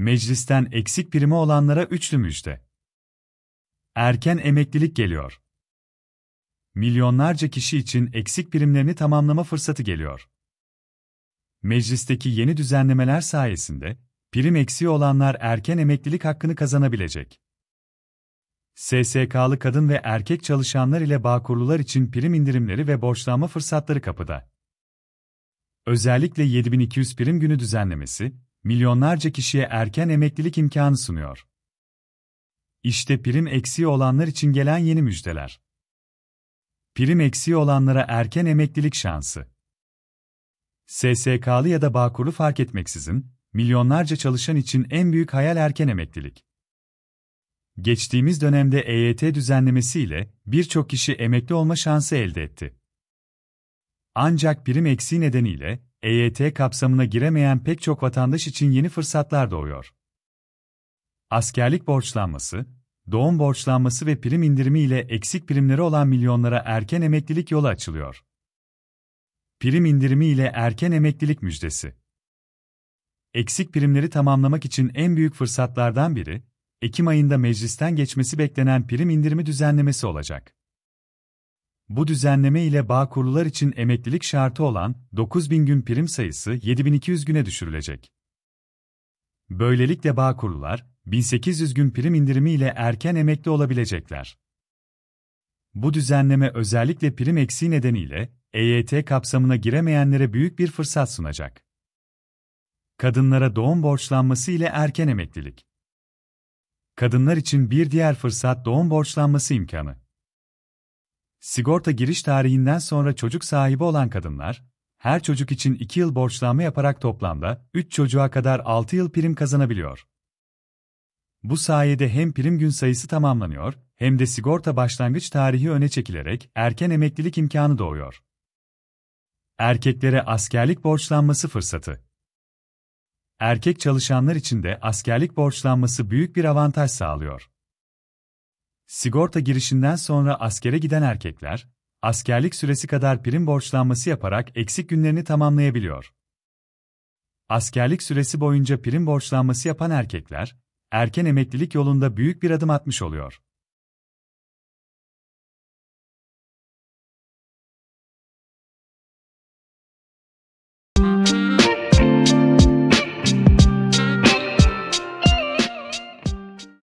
Meclisten eksik primi olanlara üçlü müjde. Erken emeklilik geliyor. Milyonlarca kişi için eksik primlerini tamamlama fırsatı geliyor. Meclisteki yeni düzenlemeler sayesinde prim eksiği olanlar erken emeklilik hakkını kazanabilecek. SSK'lı kadın ve erkek çalışanlar ile bağkurlular için prim indirimleri ve borçlanma fırsatları kapıda. Özellikle 7200 prim günü düzenlemesi, milyonlarca kişiye erken emeklilik imkanı sunuyor. İşte prim eksiği olanlar için gelen yeni müjdeler. Prim eksiği olanlara erken emeklilik şansı. SSK'lı ya da Bağkur'u fark etmeksizin, milyonlarca çalışan için en büyük hayal erken emeklilik. Geçtiğimiz dönemde EYT düzenlemesiyle birçok kişi emekli olma şansı elde etti. Ancak prim eksiği nedeniyle EYT kapsamına giremeyen pek çok vatandaş için yeni fırsatlar doğuyor. Askerlik borçlanması, doğum borçlanması ve prim indirimi ile eksik primleri olan milyonlara erken emeklilik yolu açılıyor. Prim indirimi ile erken emeklilik müjdesi. Eksik primleri tamamlamak için en büyük fırsatlardan biri, Ekim ayında meclisten geçmesi beklenen prim indirimi düzenlemesi olacak. Bu düzenleme ile bağ Bağkurlular için emeklilik şartı olan 9000 gün prim sayısı 7200 güne düşürülecek. Böylelikle bağ Bağkurlular 1800 gün prim indirimi ile erken emekli olabilecekler. Bu düzenleme özellikle prim eksiği nedeniyle EYT kapsamına giremeyenlere büyük bir fırsat sunacak. Kadınlara doğum borçlanması ile erken emeklilik. Kadınlar için bir diğer fırsat doğum borçlanması imkanı. Sigorta giriş tarihinden sonra çocuk sahibi olan kadınlar, her çocuk için 2 yıl borçlanma yaparak toplamda 3 çocuğa kadar 6 yıl prim kazanabiliyor. Bu sayede hem prim gün sayısı tamamlanıyor, hem de sigorta başlangıç tarihi öne çekilerek erken emeklilik imkanı doğuyor. Erkeklere askerlik borçlanması fırsatı Erkek çalışanlar için de askerlik borçlanması büyük bir avantaj sağlıyor. Sigorta girişinden sonra askere giden erkekler, askerlik süresi kadar prim borçlanması yaparak eksik günlerini tamamlayabiliyor. Askerlik süresi boyunca prim borçlanması yapan erkekler, erken emeklilik yolunda büyük bir adım atmış oluyor.